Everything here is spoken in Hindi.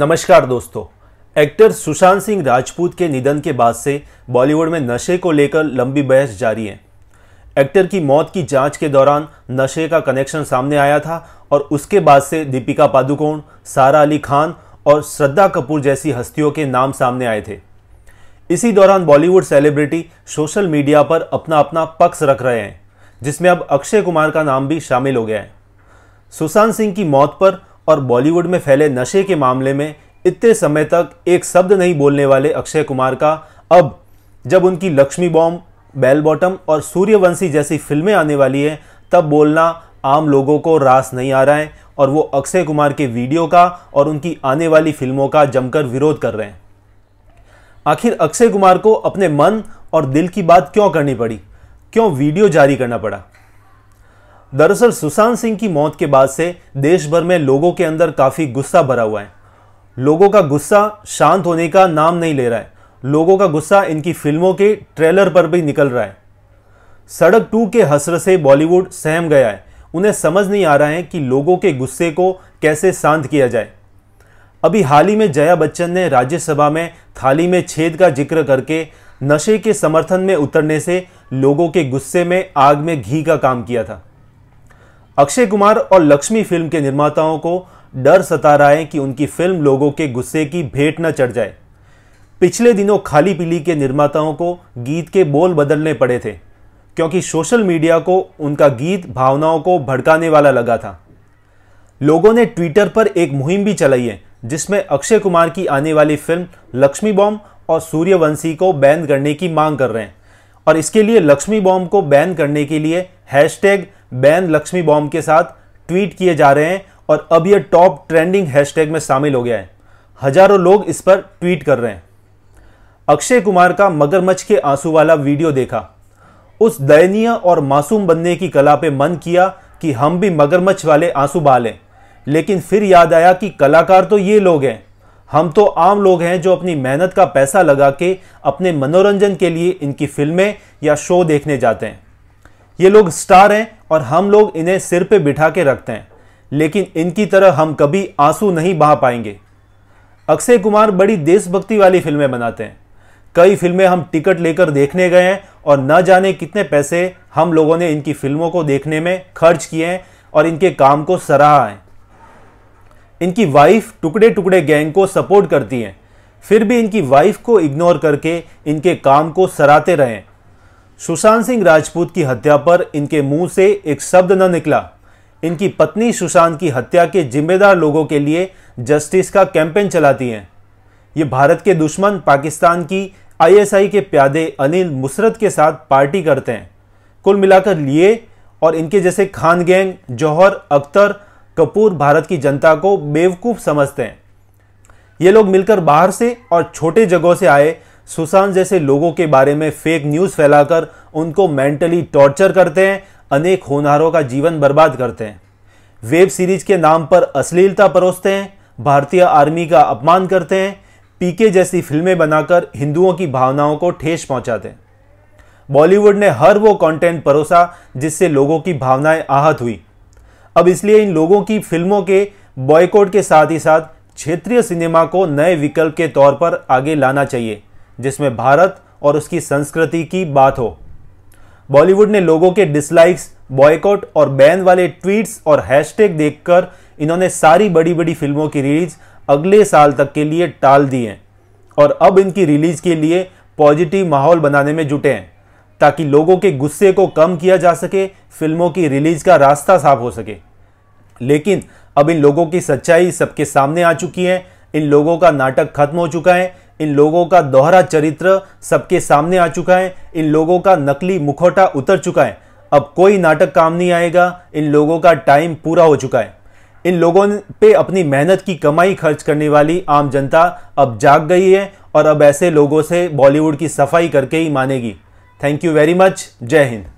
नमस्कार दोस्तों एक्टर सुशांत सिंह राजपूत के निधन के बाद से बॉलीवुड में नशे को लेकर लंबी बहस जारी है एक्टर की मौत की जांच के दौरान नशे का कनेक्शन सामने आया था और उसके बाद से दीपिका पादुकोण सारा अली खान और श्रद्धा कपूर जैसी हस्तियों के नाम सामने आए थे इसी दौरान बॉलीवुड सेलिब्रिटी सोशल मीडिया पर अपना अपना पक्ष रख रहे हैं जिसमें अब अक्षय कुमार का नाम भी शामिल हो गया है सुशांत सिंह की मौत पर और बॉलीवुड में फैले नशे के मामले में इतने समय तक एक शब्द नहीं बोलने वाले अक्षय कुमार का अब जब उनकी लक्ष्मी बॉम्ब बेल बॉटम और सूर्यवंशी जैसी फिल्में आने वाली हैं तब बोलना आम लोगों को रास नहीं आ रहा है और वो अक्षय कुमार के वीडियो का और उनकी आने वाली फिल्मों का जमकर विरोध कर रहे हैं आखिर अक्षय कुमार को अपने मन और दिल की बात क्यों करनी पड़ी क्यों वीडियो जारी करना पड़ा दरअसल सुशांत सिंह की मौत के बाद से देश भर में लोगों के अंदर काफ़ी गुस्सा भरा हुआ है लोगों का गुस्सा शांत होने का नाम नहीं ले रहा है लोगों का गुस्सा इनकी फिल्मों के ट्रेलर पर भी निकल रहा है सड़क टू के हसर से बॉलीवुड सहम गया है उन्हें समझ नहीं आ रहा है कि लोगों के गुस्से को कैसे शांत किया जाए अभी हाल ही में जया बच्चन ने राज्यसभा में थाली में छेद का जिक्र करके नशे के समर्थन में उतरने से लोगों के गुस्से में आग में घी का काम किया था अक्षय कुमार और लक्ष्मी फिल्म के निर्माताओं को डर सता रहा है कि उनकी फिल्म लोगों के गुस्से की भेंट न चढ़ जाए पिछले दिनों खाली पीली के निर्माताओं को गीत के बोल बदलने पड़े थे क्योंकि सोशल मीडिया को उनका गीत भावनाओं को भड़काने वाला लगा था लोगों ने ट्विटर पर एक मुहिम भी चलाई है जिसमें अक्षय कुमार की आने वाली फिल्म लक्ष्मी बॉम्ब और सूर्यवंशी को बैन करने की मांग कर रहे हैं और इसके लिए लक्ष्मी बॉम्ब को बैन करने के लिए हैशटैग बैन लक्ष्मी बॉम्ब के साथ ट्वीट किए जा रहे हैं और अब यह टॉप ट्रेंडिंग हैशटैग में शामिल हो गया है हजारों लोग इस पर ट्वीट कर रहे हैं अक्षय कुमार का मगरमच्छ के आंसू वाला वीडियो देखा उस दयनीय और मासूम बनने की कला पे मन किया कि हम भी मगरमच्छ वाले आंसू बहालें लेकिन फिर याद आया कि कलाकार तो ये लोग हैं हम तो आम लोग हैं जो अपनी मेहनत का पैसा लगा के अपने मनोरंजन के लिए इनकी फिल्में या शो देखने जाते हैं ये लोग स्टार हैं और हम लोग इन्हें सिर पे बिठा के रखते हैं लेकिन इनकी तरह हम कभी आंसू नहीं बहा पाएंगे अक्षय कुमार बड़ी देशभक्ति वाली फिल्में बनाते हैं कई फिल्में हम टिकट लेकर देखने गए हैं और न जाने कितने पैसे हम लोगों ने इनकी फिल्मों को देखने में खर्च किए हैं और इनके काम को सराहा है इनकी वाइफ टुकड़े टुकड़े गैंग को सपोर्ट करती हैं फिर भी इनकी वाइफ को इग्नोर करके इनके काम को सराहते रहें सुशांत सिंह राजपूत की हत्या पर इनके मुंह से एक शब्द न निकला इनकी पत्नी सुशांत की हत्या के जिम्मेदार लोगों के लिए जस्टिस का कैंपेन चलाती हैं ये भारत के दुश्मन पाकिस्तान की आईएसआई के प्यादे अनिल मुसरत के साथ पार्टी करते हैं कुल मिलाकर लिए और इनके जैसे खान गैंग जौहर अख्तर कपूर भारत की जनता को बेवकूफ़ समझते हैं ये लोग मिलकर बाहर से और छोटे जगहों से आए सुशांत जैसे लोगों के बारे में फेक न्यूज़ फैलाकर उनको मेंटली टॉर्चर करते हैं अनेक होनहारों का जीवन बर्बाद करते हैं वेब सीरीज के नाम पर अश्लीलता परोसते हैं भारतीय आर्मी का अपमान करते हैं पीके जैसी फिल्में बनाकर हिंदुओं की भावनाओं को ठेस पहुंचाते हैं बॉलीवुड ने हर वो कंटेंट परोसा जिससे लोगों की भावनाएं आहत हुई अब इसलिए इन लोगों की फिल्मों के बॉयकॉट के साथ ही साथ क्षेत्रीय सिनेमा को नए विकल्प के तौर पर आगे लाना चाहिए जिसमें भारत और उसकी संस्कृति की बात हो बॉलीवुड ने लोगों के डिसलाइक्स बॉयकॉट और बैन वाले ट्वीट्स और हैशटैग देखकर इन्होंने सारी बड़ी बड़ी फिल्मों की रिलीज अगले साल तक के लिए टाल दी है और अब इनकी रिलीज के लिए पॉजिटिव माहौल बनाने में जुटे हैं ताकि लोगों के गुस्से को कम किया जा सके फिल्मों की रिलीज का रास्ता साफ हो सके लेकिन अब इन लोगों की सच्चाई सबके सामने आ चुकी है इन लोगों का नाटक खत्म हो चुका है इन लोगों का दोहरा चरित्र सबके सामने आ चुका है इन लोगों का नकली मुखौटा उतर चुका है अब कोई नाटक काम नहीं आएगा इन लोगों का टाइम पूरा हो चुका है इन लोगों पे अपनी मेहनत की कमाई खर्च करने वाली आम जनता अब जाग गई है और अब ऐसे लोगों से बॉलीवुड की सफाई करके ही मानेगी थैंक यू वेरी मच जय हिंद